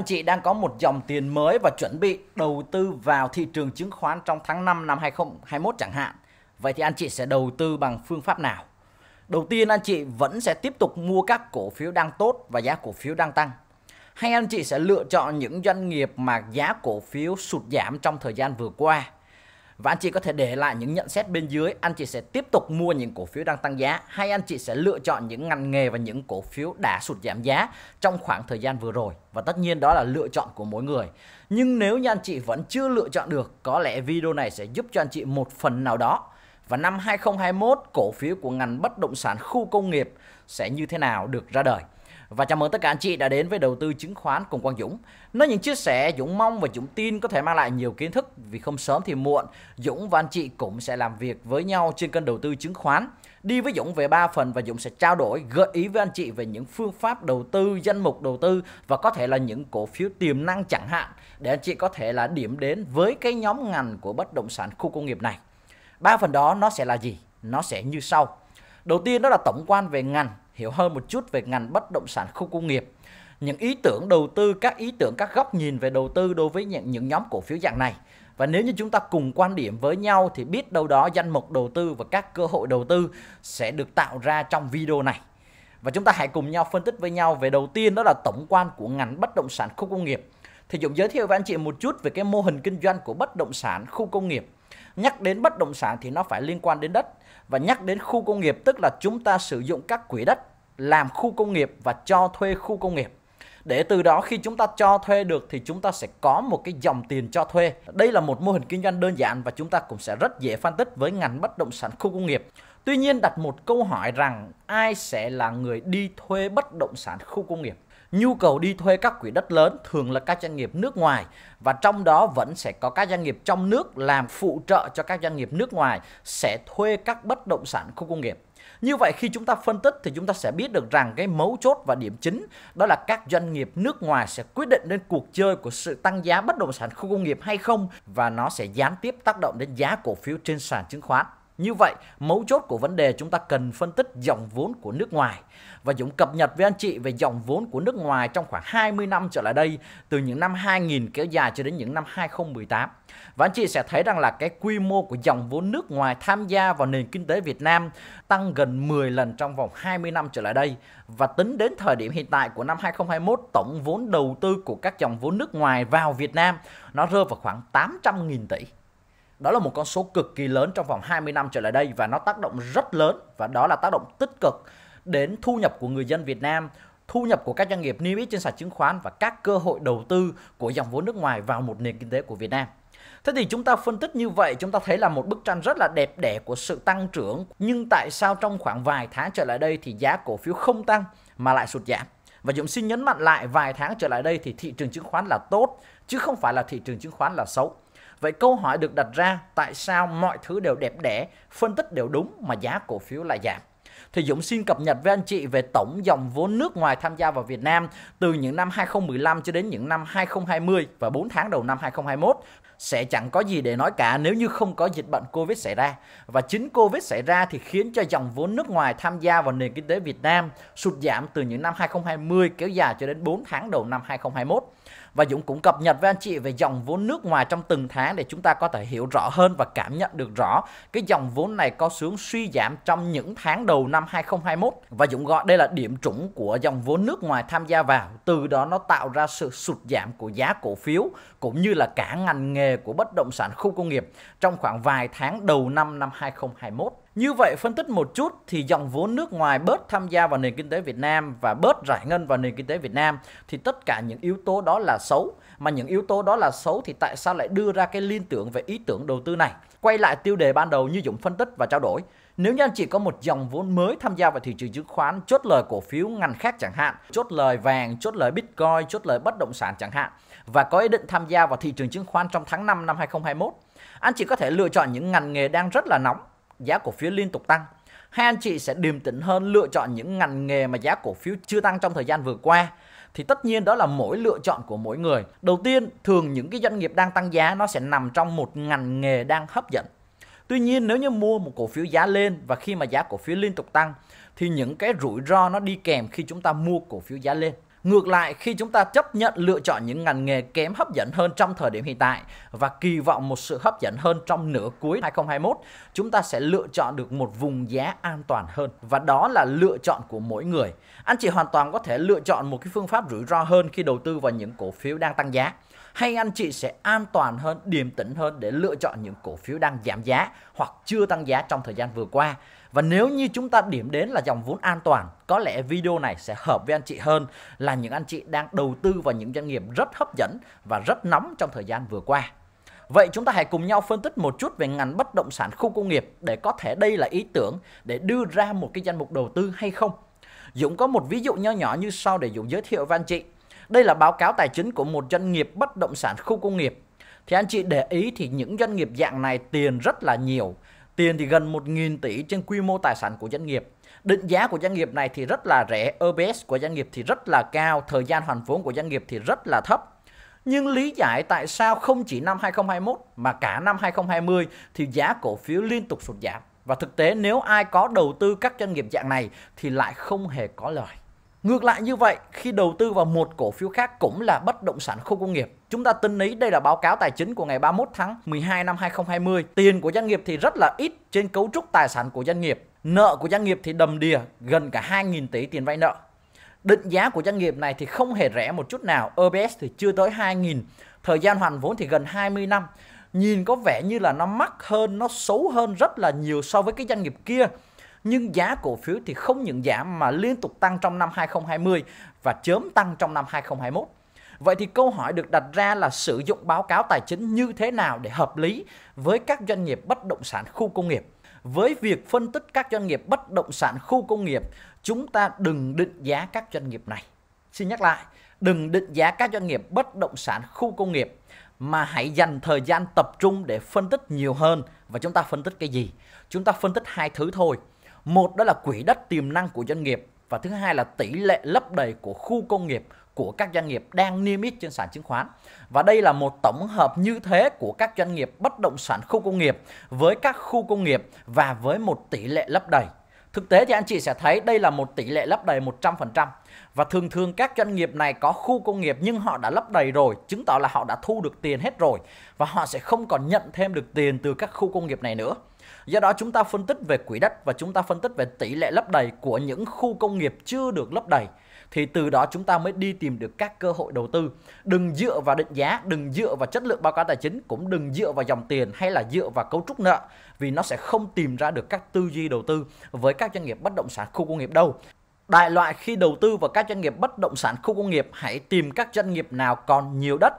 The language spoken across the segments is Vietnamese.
anh chị đang có một dòng tiền mới và chuẩn bị đầu tư vào thị trường chứng khoán trong tháng 5 năm 2021 chẳng hạn. Vậy thì anh chị sẽ đầu tư bằng phương pháp nào? Đầu tiên anh chị vẫn sẽ tiếp tục mua các cổ phiếu đang tốt và giá cổ phiếu đang tăng. Hay anh chị sẽ lựa chọn những doanh nghiệp mà giá cổ phiếu sụt giảm trong thời gian vừa qua và anh chị có thể để lại những nhận xét bên dưới, anh chị sẽ tiếp tục mua những cổ phiếu đang tăng giá hay anh chị sẽ lựa chọn những ngành nghề và những cổ phiếu đã sụt giảm giá trong khoảng thời gian vừa rồi. Và tất nhiên đó là lựa chọn của mỗi người. Nhưng nếu như anh chị vẫn chưa lựa chọn được, có lẽ video này sẽ giúp cho anh chị một phần nào đó và năm 2021 cổ phiếu của ngành bất động sản khu công nghiệp sẽ như thế nào được ra đời và chào mừng tất cả anh chị đã đến với đầu tư chứng khoán cùng Quang Dũng. Nói những chia sẻ Dũng mong và Dũng tin có thể mang lại nhiều kiến thức vì không sớm thì muộn, Dũng và anh chị cũng sẽ làm việc với nhau trên kênh đầu tư chứng khoán. Đi với Dũng về 3 phần và Dũng sẽ trao đổi, gợi ý với anh chị về những phương pháp đầu tư, danh mục đầu tư và có thể là những cổ phiếu tiềm năng chẳng hạn để anh chị có thể là điểm đến với cái nhóm ngành của bất động sản khu công nghiệp này. Ba phần đó nó sẽ là gì? Nó sẽ như sau. Đầu tiên đó là tổng quan về ngành hiểu hơn một chút về ngành bất động sản khu công nghiệp những ý tưởng đầu tư các ý tưởng các góc nhìn về đầu tư đối với những, những nhóm cổ phiếu dạng này và nếu như chúng ta cùng quan điểm với nhau thì biết đâu đó danh mục đầu tư và các cơ hội đầu tư sẽ được tạo ra trong video này và chúng ta hãy cùng nhau phân tích với nhau về đầu tiên đó là tổng quan của ngành bất động sản khu công nghiệp thì Dũng giới thiệu với anh chị một chút về cái mô hình kinh doanh của bất động sản khu công nghiệp nhắc đến bất động sản thì nó phải liên quan đến đất và nhắc đến khu công nghiệp tức là chúng ta sử dụng các quỹ đất làm khu công nghiệp và cho thuê khu công nghiệp để từ đó khi chúng ta cho thuê được thì chúng ta sẽ có một cái dòng tiền cho thuê. Đây là một mô hình kinh doanh đơn giản và chúng ta cũng sẽ rất dễ phân tích với ngành bất động sản khu công nghiệp. Tuy nhiên đặt một câu hỏi rằng ai sẽ là người đi thuê bất động sản khu công nghiệp? Nhu cầu đi thuê các quỹ đất lớn thường là các doanh nghiệp nước ngoài và trong đó vẫn sẽ có các doanh nghiệp trong nước làm phụ trợ cho các doanh nghiệp nước ngoài sẽ thuê các bất động sản khu công nghiệp. Như vậy khi chúng ta phân tích thì chúng ta sẽ biết được rằng cái mấu chốt và điểm chính đó là các doanh nghiệp nước ngoài sẽ quyết định đến cuộc chơi của sự tăng giá bất động sản khu công nghiệp hay không và nó sẽ gián tiếp tác động đến giá cổ phiếu trên sàn chứng khoán. Như vậy, mấu chốt của vấn đề chúng ta cần phân tích dòng vốn của nước ngoài. Và Dũng cập nhật với anh chị về dòng vốn của nước ngoài trong khoảng 20 năm trở lại đây, từ những năm 2000 kéo dài cho đến những năm 2018. Và anh chị sẽ thấy rằng là cái quy mô của dòng vốn nước ngoài tham gia vào nền kinh tế Việt Nam tăng gần 10 lần trong vòng 20 năm trở lại đây. Và tính đến thời điểm hiện tại của năm 2021, tổng vốn đầu tư của các dòng vốn nước ngoài vào Việt Nam nó rơi vào khoảng 800.000 tỷ. Đó là một con số cực kỳ lớn trong vòng 20 năm trở lại đây và nó tác động rất lớn và đó là tác động tích cực đến thu nhập của người dân Việt Nam, thu nhập của các doanh nghiệp niêm yết trên sàn chứng khoán và các cơ hội đầu tư của dòng vốn nước ngoài vào một nền kinh tế của Việt Nam. Thế thì chúng ta phân tích như vậy, chúng ta thấy là một bức tranh rất là đẹp đẽ của sự tăng trưởng, nhưng tại sao trong khoảng vài tháng trở lại đây thì giá cổ phiếu không tăng mà lại sụt giảm? Và Dũng xin nhấn mạnh lại vài tháng trở lại đây thì thị trường chứng khoán là tốt chứ không phải là thị trường chứng khoán là xấu. Vậy câu hỏi được đặt ra tại sao mọi thứ đều đẹp đẽ, phân tích đều đúng mà giá cổ phiếu lại giảm? Thì Dũng xin cập nhật với anh chị về tổng dòng vốn nước ngoài tham gia vào Việt Nam từ những năm 2015 cho đến những năm 2020 và 4 tháng đầu năm 2021 sẽ chẳng có gì để nói cả nếu như không có dịch bệnh Covid xảy ra. Và chính Covid xảy ra thì khiến cho dòng vốn nước ngoài tham gia vào nền kinh tế Việt Nam sụt giảm từ những năm 2020 kéo dài cho đến 4 tháng đầu năm 2021. Và Dũng cũng cập nhật với anh chị về dòng vốn nước ngoài trong từng tháng để chúng ta có thể hiểu rõ hơn và cảm nhận được rõ cái dòng vốn này có xuống suy giảm trong những tháng đầu năm 2021 và Dũng gọi đây là điểm trũng của dòng vốn nước ngoài tham gia vào từ đó nó tạo ra sự sụt giảm của giá cổ phiếu cũng như là cả ngành nghề của bất động sản khu công nghiệp trong khoảng vài tháng đầu năm năm 2021 như vậy phân tích một chút thì dòng vốn nước ngoài bớt tham gia vào nền kinh tế Việt Nam và bớt giải ngân vào nền kinh tế Việt Nam thì tất cả những yếu tố đó là xấu. Mà những yếu tố đó là xấu thì tại sao lại đưa ra cái liên tưởng về ý tưởng đầu tư này? Quay lại tiêu đề ban đầu như Dũng phân tích và trao đổi. Nếu như anh chị có một dòng vốn mới tham gia vào thị trường chứng khoán, chốt lời cổ phiếu ngành khác chẳng hạn, chốt lời vàng, chốt lời Bitcoin, chốt lời bất động sản chẳng hạn và có ý định tham gia vào thị trường chứng khoán trong tháng 5 năm 2021, anh chị có thể lựa chọn những ngành nghề đang rất là nóng giá cổ phiếu liên tục tăng. Hai anh chị sẽ điềm tĩnh hơn lựa chọn những ngành nghề mà giá cổ phiếu chưa tăng trong thời gian vừa qua thì tất nhiên đó là mỗi lựa chọn của mỗi người. Đầu tiên, thường những cái doanh nghiệp đang tăng giá nó sẽ nằm trong một ngành nghề đang hấp dẫn. Tuy nhiên nếu như mua một cổ phiếu giá lên và khi mà giá cổ phiếu liên tục tăng thì những cái rủi ro nó đi kèm khi chúng ta mua cổ phiếu giá lên Ngược lại, khi chúng ta chấp nhận lựa chọn những ngành nghề kém hấp dẫn hơn trong thời điểm hiện tại và kỳ vọng một sự hấp dẫn hơn trong nửa cuối 2021, chúng ta sẽ lựa chọn được một vùng giá an toàn hơn và đó là lựa chọn của mỗi người. Anh chị hoàn toàn có thể lựa chọn một cái phương pháp rủi ro hơn khi đầu tư vào những cổ phiếu đang tăng giá hay anh chị sẽ an toàn hơn, điềm tĩnh hơn để lựa chọn những cổ phiếu đang giảm giá hoặc chưa tăng giá trong thời gian vừa qua. Và nếu như chúng ta điểm đến là dòng vốn an toàn, có lẽ video này sẽ hợp với anh chị hơn là những anh chị đang đầu tư vào những doanh nghiệp rất hấp dẫn và rất nóng trong thời gian vừa qua. Vậy chúng ta hãy cùng nhau phân tích một chút về ngành bất động sản khu công nghiệp để có thể đây là ý tưởng để đưa ra một cái danh mục đầu tư hay không. Dũng có một ví dụ nho nhỏ như sau để Dũng giới thiệu với anh chị. Đây là báo cáo tài chính của một doanh nghiệp bất động sản khu công nghiệp. Thì anh chị để ý thì những doanh nghiệp dạng này tiền rất là nhiều. Tiền thì gần 1.000 tỷ trên quy mô tài sản của doanh nghiệp. Định giá của doanh nghiệp này thì rất là rẻ, EPS của doanh nghiệp thì rất là cao, thời gian hoàn vốn của doanh nghiệp thì rất là thấp. Nhưng lý giải tại sao không chỉ năm 2021 mà cả năm 2020 thì giá cổ phiếu liên tục sụt giảm. Và thực tế nếu ai có đầu tư các doanh nghiệp dạng này thì lại không hề có lời. Ngược lại như vậy, khi đầu tư vào một cổ phiếu khác cũng là bất động sản khu công nghiệp, chúng ta tin ý đây là báo cáo tài chính của ngày 31 tháng 12 năm 2020, tiền của doanh nghiệp thì rất là ít trên cấu trúc tài sản của doanh nghiệp, nợ của doanh nghiệp thì đầm đìa gần cả 2.000 tỷ tiền vay nợ. Định giá của doanh nghiệp này thì không hề rẻ một chút nào, OBS e thì chưa tới 2.000, thời gian hoàn vốn thì gần 20 năm. Nhìn có vẻ như là nó mắc hơn, nó xấu hơn rất là nhiều so với cái doanh nghiệp kia nhưng giá cổ phiếu thì không những giảm mà liên tục tăng trong năm 2020 và chớm tăng trong năm 2021. Vậy thì câu hỏi được đặt ra là sử dụng báo cáo tài chính như thế nào để hợp lý với các doanh nghiệp bất động sản khu công nghiệp? Với việc phân tích các doanh nghiệp bất động sản khu công nghiệp, chúng ta đừng định giá các doanh nghiệp này. Xin nhắc lại, đừng định giá các doanh nghiệp bất động sản khu công nghiệp mà hãy dành thời gian tập trung để phân tích nhiều hơn và chúng ta phân tích cái gì? Chúng ta phân tích hai thứ thôi một đó là quỹ đất tiềm năng của doanh nghiệp và thứ hai là tỷ lệ lấp đầy của khu công nghiệp của các doanh nghiệp đang niêm yết trên sàn chứng khoán. Và đây là một tổng hợp như thế của các doanh nghiệp bất động sản khu công nghiệp với các khu công nghiệp và với một tỷ lệ lấp đầy. Thực tế thì anh chị sẽ thấy đây là một tỷ lệ lấp đầy 100%. Và thường thường các doanh nghiệp này có khu công nghiệp nhưng họ đã lấp đầy rồi, chứng tỏ là họ đã thu được tiền hết rồi và họ sẽ không còn nhận thêm được tiền từ các khu công nghiệp này nữa. Do đó chúng ta phân tích về quỹ đất và chúng ta phân tích về tỷ lệ lấp đầy của những khu công nghiệp chưa được lấp đầy thì từ đó chúng ta mới đi tìm được các cơ hội đầu tư. Đừng dựa vào định giá, đừng dựa vào chất lượng báo cáo tài chính, cũng đừng dựa vào dòng tiền hay là dựa vào cấu trúc nợ vì nó sẽ không tìm ra được các tư duy đầu tư với các doanh nghiệp bất động sản khu công nghiệp đâu. Đại loại khi đầu tư vào các doanh nghiệp bất động sản khu công nghiệp, hãy tìm các doanh nghiệp nào còn nhiều đất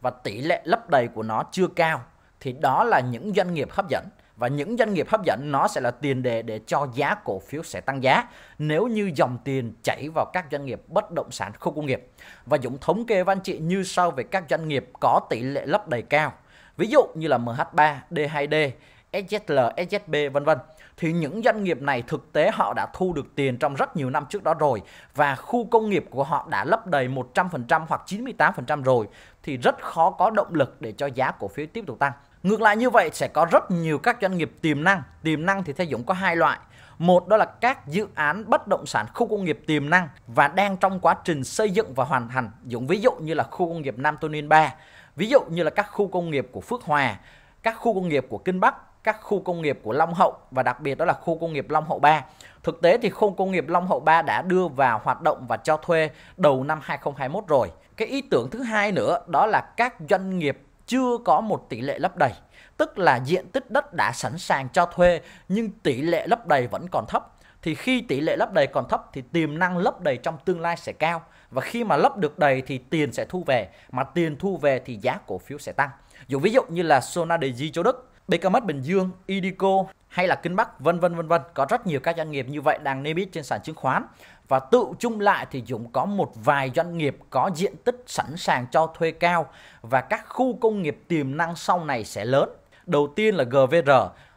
và tỷ lệ lấp đầy của nó chưa cao thì đó là những doanh nghiệp hấp dẫn và những doanh nghiệp hấp dẫn nó sẽ là tiền đề để cho giá cổ phiếu sẽ tăng giá nếu như dòng tiền chảy vào các doanh nghiệp bất động sản khu công nghiệp. Và Dũng thống kê văn anh chị như sau về các doanh nghiệp có tỷ lệ lấp đầy cao. Ví dụ như là MH3, D2D, SZL, SZB vân vân thì những doanh nghiệp này thực tế họ đã thu được tiền trong rất nhiều năm trước đó rồi và khu công nghiệp của họ đã lấp đầy 100% hoặc 98% rồi thì rất khó có động lực để cho giá cổ phiếu tiếp tục tăng. Ngược lại như vậy sẽ có rất nhiều các doanh nghiệp tiềm năng. Tiềm năng thì theo Dũng có hai loại. Một đó là các dự án bất động sản khu công nghiệp tiềm năng và đang trong quá trình xây dựng và hoàn thành. Dũng ví dụ như là khu công nghiệp Nam Tô Ninh 3, ví dụ như là các khu công nghiệp của Phước Hòa, các khu công nghiệp của Kinh Bắc, các khu công nghiệp của Long Hậu và đặc biệt đó là khu công nghiệp Long Hậu 3. Thực tế thì khu công nghiệp Long Hậu 3 đã đưa vào hoạt động và cho thuê đầu năm 2021 rồi. Cái ý tưởng thứ hai nữa đó là các doanh nghiệp chưa có một tỷ lệ lấp đầy, tức là diện tích đất đã sẵn sàng cho thuê nhưng tỷ lệ lấp đầy vẫn còn thấp. Thì khi tỷ lệ lấp đầy còn thấp thì tiềm năng lấp đầy trong tương lai sẽ cao và khi mà lấp được đầy thì tiền sẽ thu về, mà tiền thu về thì giá cổ phiếu sẽ tăng. Dù ví dụ như là Sona Deji châu Đức BKMX Bình Dương, Idico hay là Kinh Bắc vân vân vân vân có rất nhiều các doanh nghiệp như vậy đang niêm yết trên sàn chứng khoán và tự chung lại thì Dũng có một vài doanh nghiệp có diện tích sẵn sàng cho thuê cao và các khu công nghiệp tiềm năng sau này sẽ lớn. Đầu tiên là GVR,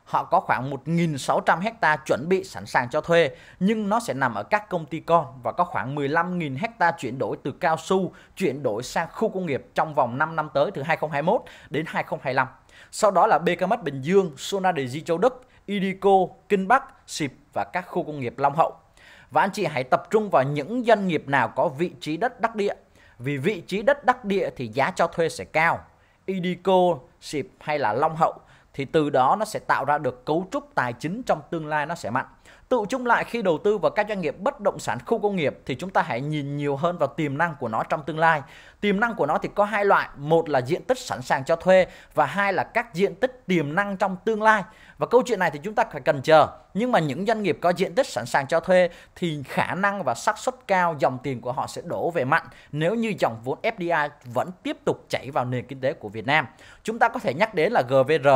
họ có khoảng 1.600 hecta chuẩn bị sẵn sàng cho thuê nhưng nó sẽ nằm ở các công ty con và có khoảng 15.000 hecta chuyển đổi từ cao su chuyển đổi sang khu công nghiệp trong vòng 5 năm tới từ 2021 đến 2025. Sau đó là BKMX Bình Dương, Sona Đề Di Châu Đức, Idico, Kinh Bắc, Sịp và các khu công nghiệp Long Hậu. Và anh chị hãy tập trung vào những doanh nghiệp nào có vị trí đất đắc địa. Vì vị trí đất đắc địa thì giá cho thuê sẽ cao. Idico, Sịp hay là Long Hậu thì từ đó nó sẽ tạo ra được cấu trúc tài chính trong tương lai nó sẽ mạnh. Tự chung lại khi đầu tư vào các doanh nghiệp bất động sản khu công nghiệp thì chúng ta hãy nhìn nhiều hơn vào tiềm năng của nó trong tương lai. Tiềm năng của nó thì có hai loại, một là diện tích sẵn sàng cho thuê và hai là các diện tích tiềm năng trong tương lai. Và câu chuyện này thì chúng ta phải cần chờ. Nhưng mà những doanh nghiệp có diện tích sẵn sàng cho thuê thì khả năng và xác suất cao dòng tiền của họ sẽ đổ về mạnh nếu như dòng vốn FDI vẫn tiếp tục chảy vào nền kinh tế của Việt Nam. Chúng ta có thể nhắc đến là GVR,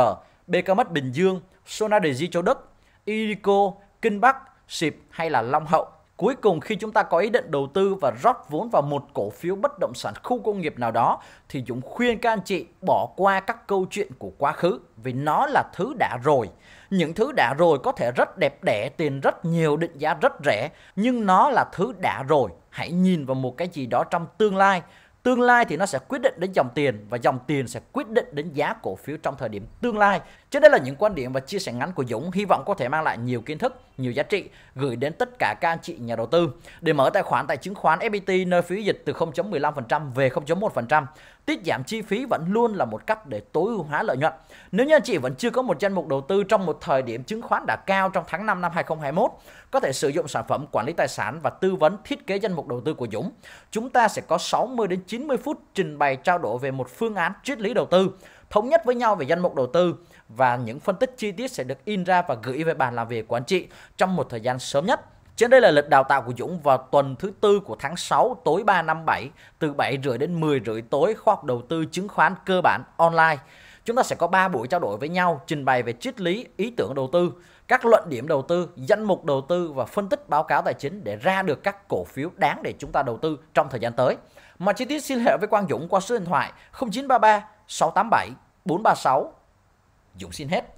BKM Bình Dương, Sonar Digi Châu Đức, Irico, Kinh Bắc, Sịp hay là Long Hậu. Cuối cùng khi chúng ta có ý định đầu tư và rót vốn vào một cổ phiếu bất động sản khu công nghiệp nào đó thì Dũng khuyên các anh chị bỏ qua các câu chuyện của quá khứ vì nó là thứ đã rồi. Những thứ đã rồi có thể rất đẹp đẽ, tiền rất nhiều, định giá rất rẻ nhưng nó là thứ đã rồi. Hãy nhìn vào một cái gì đó trong tương lai tương lai thì nó sẽ quyết định đến dòng tiền và dòng tiền sẽ quyết định đến giá cổ phiếu trong thời điểm tương lai. Trên đây là những quan điểm và chia sẻ ngắn của Dũng, hy vọng có thể mang lại nhiều kiến thức, nhiều giá trị gửi đến tất cả các anh chị nhà đầu tư. Để mở tài khoản tại chứng khoán FPT nơi phí dịch từ 0.15% về 0.1%, Tiết giảm chi phí vẫn luôn là một cách để tối ưu hóa lợi nhuận. Nếu như anh chị vẫn chưa có một danh mục đầu tư trong một thời điểm chứng khoán đã cao trong tháng 5 năm 2021, có thể sử dụng sản phẩm quản lý tài sản và tư vấn thiết kế danh mục đầu tư của Dũng. Chúng ta sẽ có 60 đến 90 phút trình bày trao đổi về một phương án triết lý đầu tư, thống nhất với nhau về danh mục đầu tư và những phân tích chi tiết sẽ được in ra và gửi về bàn làm việc của anh chị trong một thời gian sớm nhất. Trên đây là lịch đào tạo của Dũng vào tuần thứ tư của tháng 6 tối 3 năm 7 từ 7 rưỡi đến 10 rưỡi tối khoa học đầu tư chứng khoán cơ bản online. Chúng ta sẽ có 3 buổi trao đổi với nhau trình bày về triết lý, ý tưởng đầu tư, các luận điểm đầu tư, danh mục đầu tư và phân tích báo cáo tài chính để ra được các cổ phiếu đáng để chúng ta đầu tư trong thời gian tới. Mà chi tiết xin hệ với Quang Dũng qua số điện thoại 0933 687 436. Dũng xin hết.